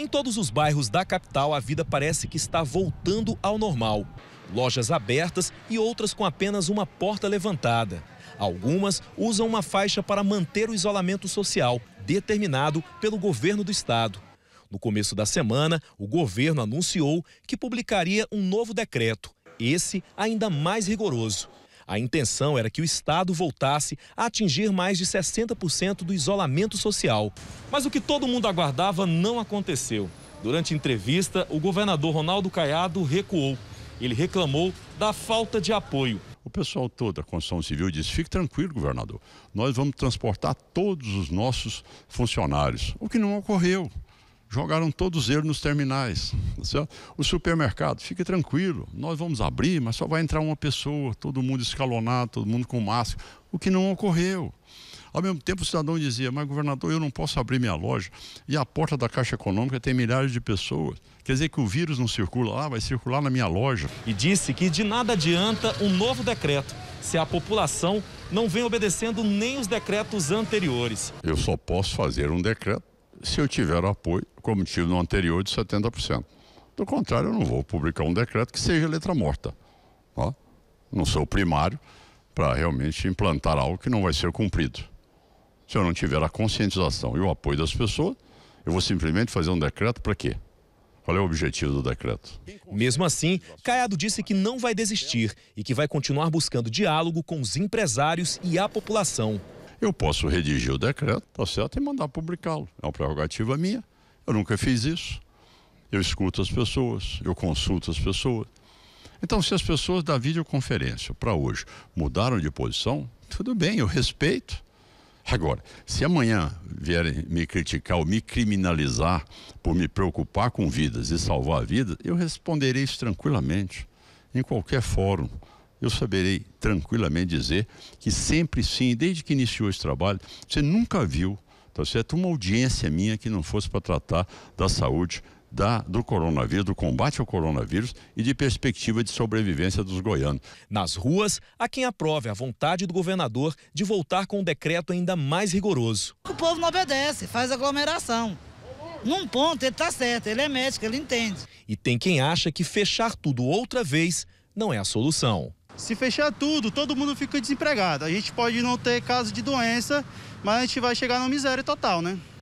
Em todos os bairros da capital, a vida parece que está voltando ao normal. Lojas abertas e outras com apenas uma porta levantada. Algumas usam uma faixa para manter o isolamento social, determinado pelo governo do estado. No começo da semana, o governo anunciou que publicaria um novo decreto, esse ainda mais rigoroso. A intenção era que o Estado voltasse a atingir mais de 60% do isolamento social. Mas o que todo mundo aguardava não aconteceu. Durante entrevista, o governador Ronaldo Caiado recuou. Ele reclamou da falta de apoio. O pessoal todo da Constituição civil disse: fique tranquilo, governador, nós vamos transportar todos os nossos funcionários, o que não ocorreu jogaram todos eles nos terminais. Tá o supermercado, fique tranquilo, nós vamos abrir, mas só vai entrar uma pessoa, todo mundo escalonado, todo mundo com máscara, o que não ocorreu. Ao mesmo tempo, o cidadão dizia: Mas, governador, eu não posso abrir minha loja e a porta da Caixa Econômica tem milhares de pessoas. Quer dizer que o vírus não circula lá, vai circular na minha loja. E disse que de nada adianta um novo decreto se a população não vem obedecendo nem os decretos anteriores. Eu só posso fazer um decreto se eu tiver apoio, como tive no anterior, de 70%. Do contrário, eu não vou publicar um decreto que seja letra morta. Ó, tá? não sou primário para realmente implantar algo que não vai ser cumprido. Se eu não tiver a conscientização e o apoio das pessoas, eu vou simplesmente fazer um decreto para quê? Qual é o objetivo do decreto? Mesmo assim, Caiado disse que não vai desistir e que vai continuar buscando diálogo com os empresários e a população. Eu posso redigir o decreto, tá certo, e mandar publicá-lo. É uma prerrogativa minha. Eu nunca fiz isso. Eu escuto as pessoas, eu consulto as pessoas. Então, se as pessoas da videoconferência para hoje mudaram de posição, tudo bem, eu respeito. Agora, se amanhã vierem me criticar ou me criminalizar por me preocupar com vidas e salvar vidas, eu responderei isso tranquilamente, em qualquer fórum eu saberei tranquilamente dizer que sempre sim, desde que iniciou esse trabalho, você nunca viu, tá certo, uma audiência minha que não fosse para tratar da saúde da, do coronavírus, do combate ao coronavírus e de perspectiva de sobrevivência dos goianos. Nas ruas, há quem aprove a vontade do governador de voltar com um decreto ainda mais rigoroso. O povo não obedece, faz aglomeração. Num ponto, ele está certo, ele é médico, ele entende. E tem quem acha que fechar tudo outra vez não é a solução. Se fechar tudo, todo mundo fica desempregado. A gente pode não ter caso de doença, mas a gente vai chegar na miséria total, né?